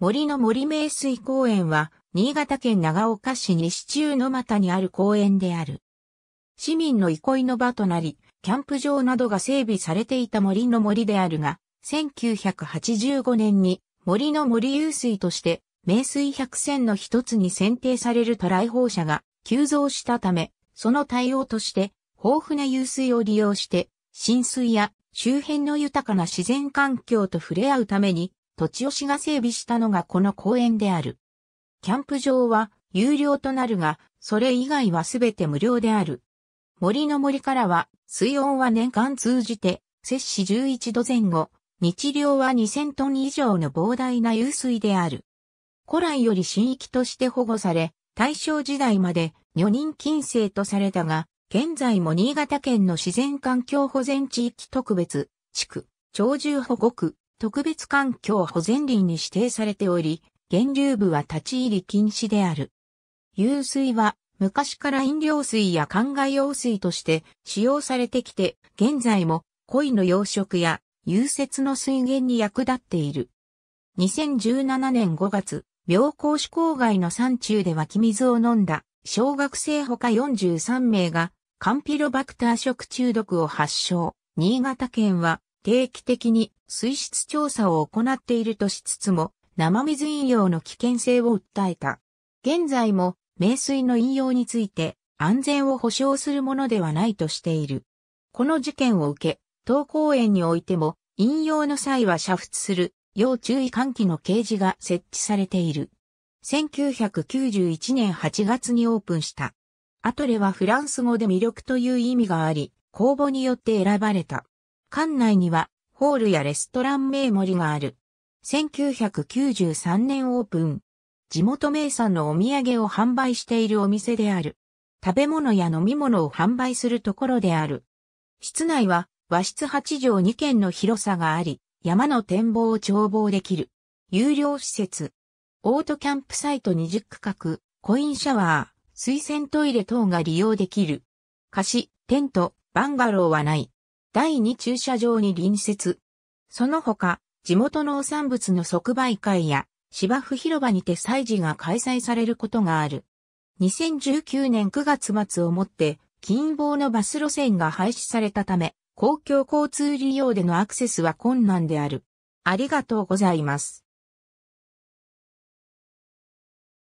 森の森名水公園は、新潟県長岡市西中野又にある公園である。市民の憩いの場となり、キャンプ場などが整備されていた森の森であるが、1985年に森の森湧水として、名水百選の一つに選定されるトライ放射が急増したため、その対応として、豊富な湧水を利用して、浸水や周辺の豊かな自然環境と触れ合うために、土地吉が整備したのがこの公園である。キャンプ場は有料となるが、それ以外はすべて無料である。森の森からは、水温は年間通じて、摂氏11度前後、日量は2000トン以上の膨大な湧水である。古来より新域として保護され、大正時代まで女人禁制とされたが、現在も新潟県の自然環境保全地域特別、地区、長獣保護区、特別環境保全林に指定されており、源流部は立ち入り禁止である。湧水は昔から飲料水や灌漑用水として使用されてきて、現在も鯉の養殖や融雪の水源に役立っている。2017年5月、妙高市郊外の山中で湧き水を飲んだ小学生ほか43名がカンピロバクター食中毒を発症。新潟県は定期的に水質調査を行っているとしつつも、生水飲用の危険性を訴えた。現在も、名水の飲用について、安全を保障するものではないとしている。この事件を受け、東公園においても、飲用の際は煮沸する、要注意喚起の掲示が設置されている。1991年8月にオープンした。アトレはフランス語で魅力という意味があり、公募によって選ばれた。館内には、ホールやレストラン名盛りがある。1993年オープン。地元名産のお土産を販売しているお店である。食べ物や飲み物を販売するところである。室内は和室8畳2軒の広さがあり、山の展望を眺望できる。有料施設。オートキャンプサイト20区画、コインシャワー、水洗トイレ等が利用できる。貸し、テント、バンガローはない。第2駐車場に隣接。その他、地元農産物の即売会や芝生広場にて祭事が開催されることがある。2019年9月末をもって、近傍のバス路線が廃止されたため、公共交通利用でのアクセスは困難である。ありがとうございます。